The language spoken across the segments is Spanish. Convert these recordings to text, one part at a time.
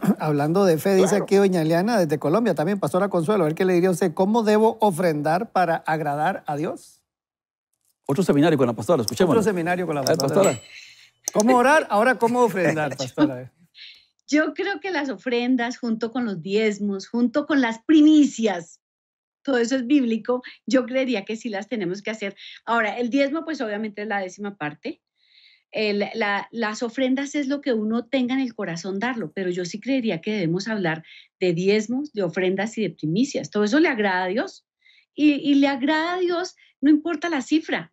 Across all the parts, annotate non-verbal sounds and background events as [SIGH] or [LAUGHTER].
[CLEARS THROAT] Hablando de fe, dice aquí doña Eliana desde Colombia, también pastora Consuelo, a ver qué le diría usted, ¿cómo debo ofrendar para agradar a Dios? Otro seminario con la pastora, escuchemos. Otro seminario con la pastora. ¿Cómo orar? Ahora, ¿cómo ofrendar, pastora? Yo creo que las ofrendas, junto con los diezmos, junto con las primicias, todo eso es bíblico, yo creería que sí las tenemos que hacer. Ahora, el diezmo, pues obviamente es la décima parte, las ofrendas es lo que uno tenga en el corazón darlo, pero yo sí creería que debemos hablar de diezmos, de ofrendas y de primicias. Todo eso le agrada a Dios. Y, y le agrada a Dios, no importa la cifra.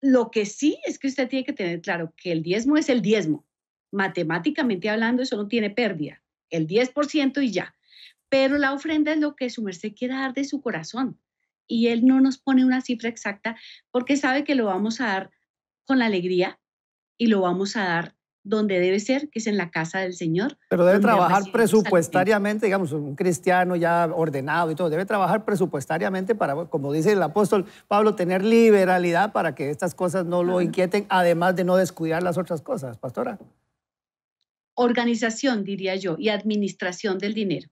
Lo que sí es que usted tiene que tener claro que el diezmo es el diezmo. Matemáticamente hablando, eso no tiene pérdida. El 10% y ya. Pero la ofrenda es lo que su merced quiera dar de su corazón y Él no nos pone una cifra exacta porque sabe que lo vamos a dar con la alegría, y lo vamos a dar donde debe ser, que es en la casa del Señor. Pero debe trabajar presupuestariamente, digamos, un cristiano ya ordenado y todo, debe trabajar presupuestariamente para, como dice el apóstol Pablo, tener liberalidad para que estas cosas no lo inquieten, además de no descuidar las otras cosas, pastora. Organización, diría yo, y administración del dinero.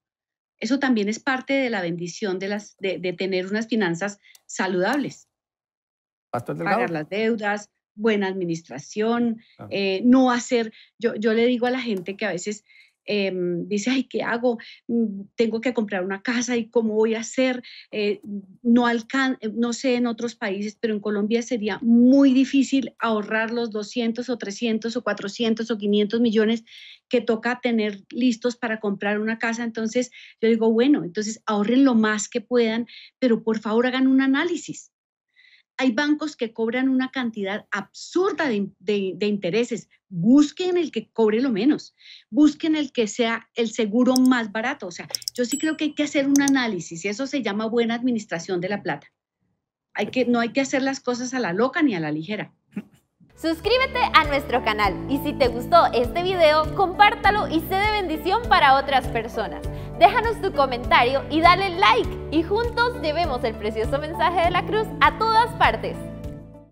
Eso también es parte de la bendición de, las, de, tener unas finanzas saludables. Pastor Pagar las deudas, buena administración, ah. eh, no hacer, yo, yo le digo a la gente que a veces em, dice, ay, ¿qué hago? Mm, tengo que comprar una casa y cómo voy a hacer. Eh, no, alcan eh, no sé en otros países, pero en Colombia sería muy difícil ahorrar los 200 o 300 o 400 o 500 millones que toca tener listos para comprar una casa. Entonces, yo digo, bueno, entonces ahorren lo más que puedan, pero por favor hagan un análisis hay bancos que cobran una cantidad absurda de, intereses. Busquen el que cobre lo menos, busquen el que sea el seguro más barato. O sea, yo sí creo que hay que hacer un análisis y eso se llama buena administración de la plata. Hay que, no hay que hacer las cosas a la loca ni a la ligera. Suscríbete a nuestro canal y si te gustó este video, compártalo y sé de bendición para otras personas. Déjanos tu comentario y dale like y juntos llevemos el precioso mensaje de la cruz a todas partes.